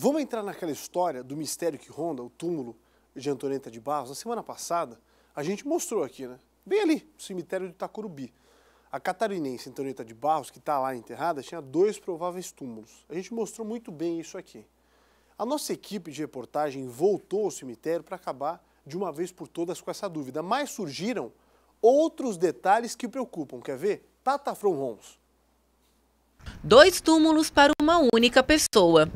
Vamos entrar naquela história do mistério que ronda o túmulo de Antonieta de Barros? Na semana passada, a gente mostrou aqui, né? Bem ali, no cemitério de Itacurubi, A catarinense Antonieta de Barros, que está lá enterrada, tinha dois prováveis túmulos. A gente mostrou muito bem isso aqui. A nossa equipe de reportagem voltou ao cemitério para acabar de uma vez por todas com essa dúvida, mas surgiram outros detalhes que preocupam. Quer ver? Tata From Dois túmulos para uma única pessoa.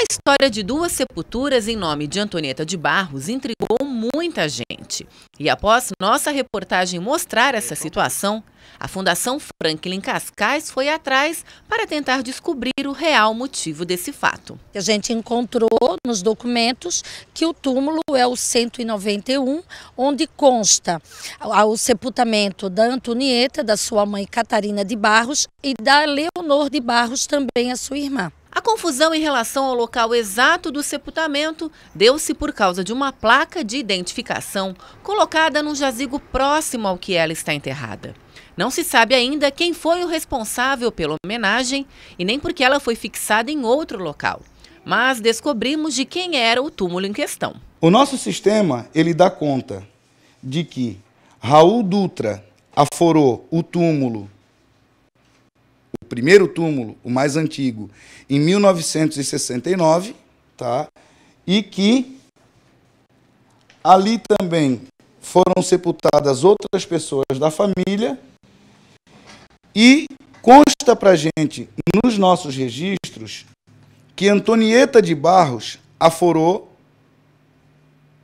A história de duas sepulturas em nome de Antonieta de Barros intrigou muita gente. E após nossa reportagem mostrar essa situação, a Fundação Franklin Cascais foi atrás para tentar descobrir o real motivo desse fato. A gente encontrou nos documentos que o túmulo é o 191, onde consta o sepultamento da Antonieta, da sua mãe Catarina de Barros e da Leonor de Barros, também a sua irmã confusão em relação ao local exato do sepultamento deu-se por causa de uma placa de identificação colocada num jazigo próximo ao que ela está enterrada. Não se sabe ainda quem foi o responsável pela homenagem e nem porque ela foi fixada em outro local. Mas descobrimos de quem era o túmulo em questão. O nosso sistema, ele dá conta de que Raul Dutra aforou o túmulo primeiro túmulo, o mais antigo, em 1969, tá? E que ali também foram sepultadas outras pessoas da família e consta para gente nos nossos registros que Antonieta de Barros aforou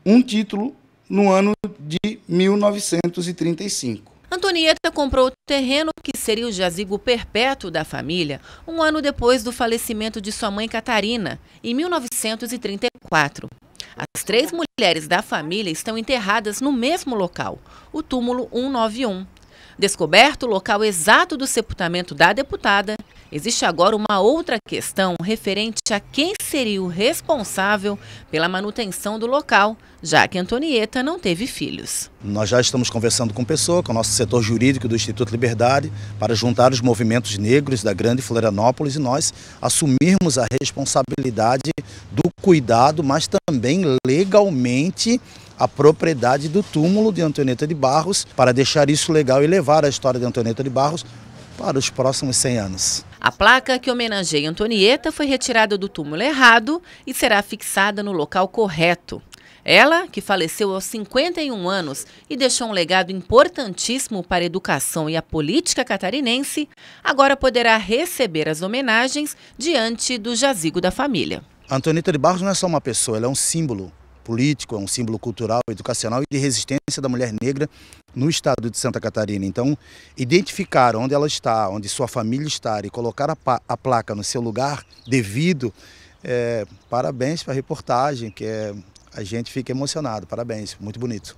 um título no ano de 1935. Antonieta comprou o terreno que seria o jazigo perpétuo da família um ano depois do falecimento de sua mãe Catarina, em 1934. As três mulheres da família estão enterradas no mesmo local, o túmulo 191. Descoberto o local exato do sepultamento da deputada, Existe agora uma outra questão referente a quem seria o responsável pela manutenção do local, já que Antonieta não teve filhos. Nós já estamos conversando com pessoa, com o nosso setor jurídico do Instituto Liberdade, para juntar os movimentos negros da Grande Florianópolis e nós assumirmos a responsabilidade do cuidado, mas também legalmente a propriedade do túmulo de Antonieta de Barros para deixar isso legal e levar a história de Antonieta de Barros para os próximos 100 anos. A placa que homenageia Antonieta foi retirada do túmulo errado e será fixada no local correto. Ela, que faleceu aos 51 anos e deixou um legado importantíssimo para a educação e a política catarinense, agora poderá receber as homenagens diante do jazigo da família. Antonieta de Barros não é só uma pessoa, ela é um símbolo político, é um símbolo cultural, educacional e de resistência da mulher negra no estado de Santa Catarina. Então, identificar onde ela está, onde sua família está e colocar a, a placa no seu lugar devido, é, parabéns para a reportagem, que é, a gente fica emocionado, parabéns, muito bonito.